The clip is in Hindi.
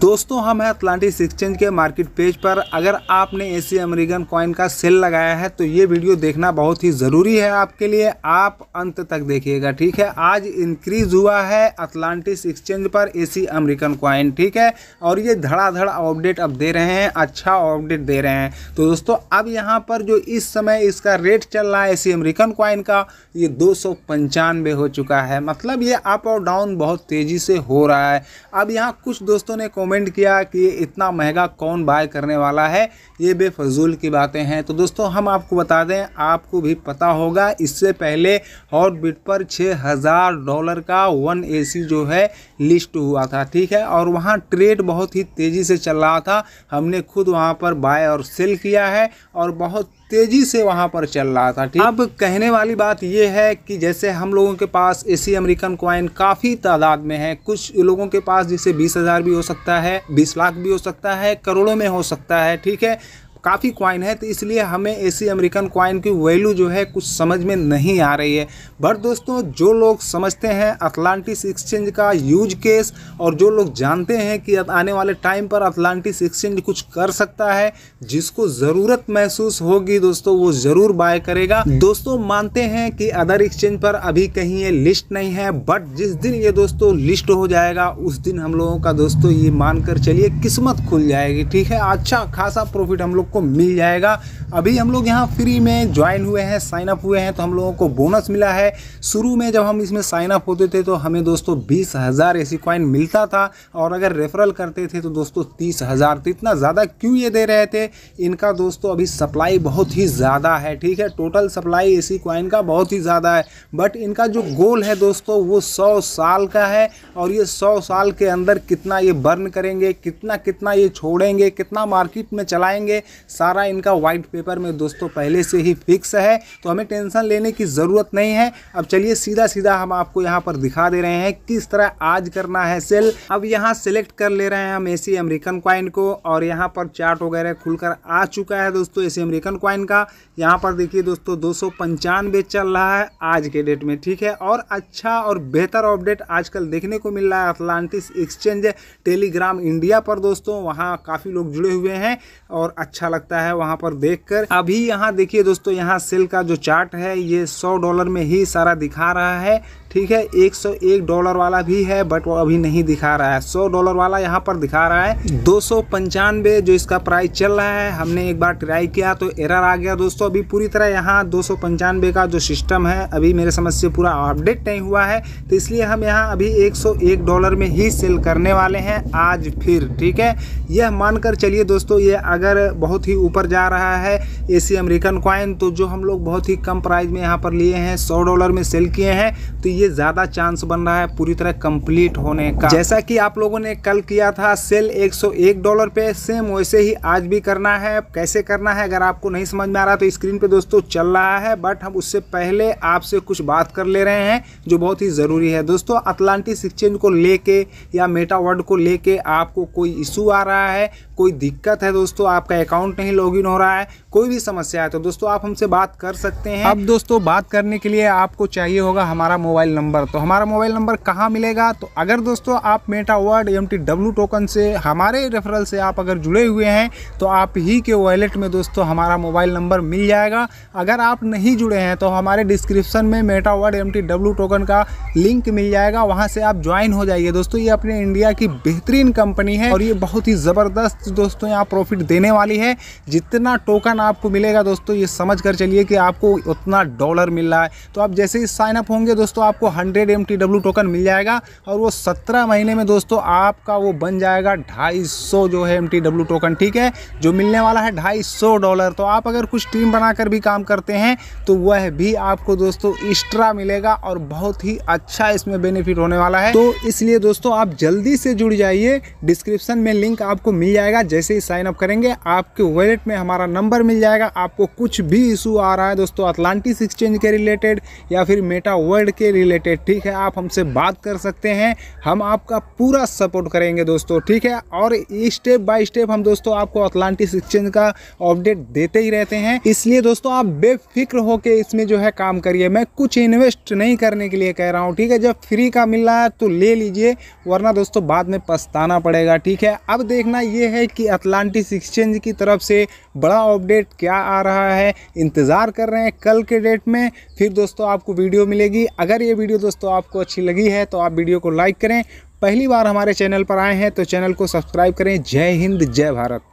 दोस्तों हम हैं अटलांटिस एक्सचेंज के मार्केट पेज पर अगर आपने सी अमेरिकन कॉइन का सेल लगाया है तो ये वीडियो देखना बहुत ही ज़रूरी है आपके लिए आप अंत तक देखिएगा ठीक है आज इंक्रीज हुआ है अटलांटिस एक्सचेंज पर सी अमेरिकन कॉइन ठीक है और ये धड़ाधड़ अपडेट अब दे रहे हैं अच्छा अपडेट दे रहे हैं तो दोस्तों अब यहाँ पर जो इस समय इसका रेट चल रहा है सी अमेरिकन कॉइन का ये दो हो चुका है मतलब ये अप और डाउन बहुत तेज़ी से हो रहा है अब यहाँ कुछ दोस्तों ने कमेंट किया कि इतना महंगा कौन बाय करने वाला है ये बेफजूल की बातें हैं तो दोस्तों हम आपको बता दें आपको भी पता होगा इससे पहले हॉटबिट पर छः हज़ार डॉलर का वन एसी जो है लिस्ट हुआ था ठीक है और वहाँ ट्रेड बहुत ही तेज़ी से चल रहा था हमने खुद वहाँ पर बाय और सेल किया है और बहुत तेज़ी से वहाँ पर चल रहा था ठीक अब कहने वाली बात यह है कि जैसे हम लोगों के पास ए अमेरिकन क्वाइन काफ़ी तादाद में है कुछ लोगों के पास जिसे बीस हज़ार भी हो सकता है सकता है बीस लाख भी हो सकता है करोड़ों में हो सकता है ठीक है काफ़ी क्वाइन है तो इसलिए हमें ऐसी अमेरिकन क्वाइन की वैल्यू जो है कुछ समझ में नहीं आ रही है बट दोस्तों जो लोग समझते हैं अटलांटिस एक्सचेंज का यूज केस और जो लोग जानते हैं कि आने वाले टाइम पर अटलांटिस एक्सचेंज कुछ कर सकता है जिसको ज़रूरत महसूस होगी दोस्तों वो ज़रूर बाय करेगा दोस्तों मानते हैं कि अदर एक्सचेंज पर अभी कहीं ये लिस्ट नहीं है बट जिस दिन ये दोस्तों लिस्ट हो जाएगा उस दिन हम लोगों का दोस्तों ये मानकर चलिए किस्मत खुल जाएगी ठीक है अच्छा खासा प्रॉफिट हम लोग आपको मिल जाएगा अभी हम लोग यहाँ फ्री में ज्वाइन हुए हैं साइन अप हुए हैं तो हम लोगों को बोनस मिला है शुरू में जब हम इसमें साइन अप होते थे तो हमें दोस्तों बीस हज़ार एसी कॉइन मिलता था और अगर रेफरल करते थे तो दोस्तों तीस हज़ार तो इतना ज़्यादा क्यों ये दे रहे थे इनका दोस्तों अभी सप्लाई बहुत ही ज़्यादा है ठीक है टोटल सप्लाई सी कॉइन का बहुत ही ज़्यादा है बट इनका जो गोल है दोस्तों वो सौ साल का है और ये सौ साल के अंदर कितना ये बर्न करेंगे कितना कितना ये छोड़ेंगे कितना मार्केट में चलाएँगे सारा इनका वाइट पेपर में दोस्तों पहले से ही फिक्स है तो हमें टेंशन लेने की ज़रूरत नहीं है अब चलिए सीधा सीधा हम आपको यहाँ पर दिखा दे रहे हैं किस तरह आज करना है सेल अब यहाँ सेलेक्ट कर ले रहे हैं हम एसी अमेरिकन क्वाइन को और यहाँ पर चार्ट वगैरह खुलकर आ चुका है दोस्तों एसी अमेरिकन क्वाइन का यहाँ पर देखिए दोस्तों दो चल रहा है आज के डेट में ठीक है और अच्छा और बेहतर अपडेट आजकल देखने को मिल रहा है अटलांटिस एक्सचेंज टेलीग्राम इंडिया पर दोस्तों वहाँ काफ़ी लोग जुड़े हुए हैं और अच्छा अच्छा लगता है वहां पर देखकर अभी यहाँ देखिए दोस्तों यहाँ सेल का जो चार्ट है ये सौ डॉलर में ही सारा दिखा रहा है ठीक है 101 डॉलर वाला भी है बट वो अभी नहीं दिखा रहा है 100 डॉलर वाला यहाँ पर दिखा रहा है दो जो इसका प्राइस चल रहा है हमने एक बार ट्राई किया तो एरर आ गया दोस्तों अभी पूरी तरह यहाँ दो का जो सिस्टम है अभी मेरे समझ से पूरा अपडेट नहीं हुआ है तो इसलिए हम यहाँ अभी 101 डॉलर में ही सेल करने वाले हैं आज फिर ठीक है यह मानकर चलिए दोस्तों ये अगर बहुत बहुत ही ऊपर जा रहा है एसी अमेरिकन क्वाइन तो जो हम लोग बहुत ही कम प्राइस में यहाँ पर लिए हैं सौ डॉलर में सेल किए हैं तो ये ज़्यादा चांस बन रहा है पूरी तरह कंप्लीट होने का जैसा कि आप लोगों ने कल किया था सेल 101 डॉलर पे सेम वैसे ही आज भी करना है कैसे करना है अगर आपको नहीं समझ में आ रहा तो स्क्रीन पर दोस्तों चल रहा है बट हम उससे पहले आपसे कुछ बात कर ले रहे हैं जो बहुत ही ज़रूरी है दोस्तों अटलांटिस एक्सचेंज को ले या मेटा वर्ड को ले आपको कोई इशू आ रहा है कोई दिक्कत है दोस्तों आपका अकाउंट नहीं लॉग हो रहा है कोई भी भी समस्या है तो दोस्तों आप हमसे बात कर सकते हैं अब दोस्तों बात करने के लिए आपको चाहिए होगा हमारा मोबाइल नंबर तो हमारा मोबाइल नंबर कहाँ मिलेगा तो अगर दोस्तों आप मेटा वर्ड एम टोकन से हमारे रेफरल से आप अगर जुड़े हुए हैं तो आप ही के वॉलेट में दोस्तों हमारा मोबाइल नंबर मिल जाएगा अगर आप नहीं जुड़े हैं तो हमारे डिस्क्रिप्शन में मेटा वर्ड एम टोकन का लिंक मिल जाएगा वहाँ से आप ज्वाइन हो जाइए दोस्तों ये अपने इंडिया की बेहतरीन कंपनी है और ये बहुत ही ज़बरदस्त दोस्तों यहाँ प्रॉफिट देने वाली है जितना टोकन आपको आपको मिलेगा दोस्तों ये समझ कर चलिए कि आपको उतना डॉलर मिल रहा है तो आप जैसे ही साइन अप होंगे दोस्तों आपको हंड्रेड एम टोकन मिल जाएगा और वो सत्रह महीने में दोस्तों आपका वो बन जाएगा ढाई जो है एम टोकन ठीक है जो मिलने वाला है ढाई डॉलर तो आप अगर कुछ टीम बनाकर भी काम करते हैं तो वह भी आपको दोस्तों एक्स्ट्रा मिलेगा और बहुत ही अच्छा इसमें बेनिफिट होने वाला है तो इसलिए दोस्तों आप जल्दी से जुड़ जाइए डिस्क्रिप्शन में लिंक आपको मिल जाएगा जैसे ही साइन अप करेंगे आपके वॉलेट में हमारा नंबर मिल जाएगा जाएगा आपको कुछ भी इशू आ रहा है दोस्तों अटलांटिस एक्सचेंज के रिलेटेड या फिर मेटा वर्ल्ड के रिलेटेड ठीक है आप हमसे बात कर सकते हैं हम आपका पूरा सपोर्ट करेंगे दोस्तों ठीक है और स्टेप बाय स्टेप हम दोस्तों आपको अटलांटिस एक्सचेंज का अपडेट देते ही रहते हैं इसलिए दोस्तों आप बेफिक्र होकर इसमें जो है काम करिए मैं कुछ इन्वेस्ट नहीं करने के लिए कह रहा हूँ ठीक है जब फ्री का मिल रहा है तो ले लीजिए वरना दोस्तों बाद में पछताना पड़ेगा ठीक है अब देखना यह है कि अटलांटिस एक्सचेंज की तरफ से बड़ा अपडेट क्या आ रहा है इंतज़ार कर रहे हैं कल के डेट में फिर दोस्तों आपको वीडियो मिलेगी अगर ये वीडियो दोस्तों आपको अच्छी लगी है तो आप वीडियो को लाइक करें पहली बार हमारे चैनल पर आए हैं तो चैनल को सब्सक्राइब करें जय हिंद जय भारत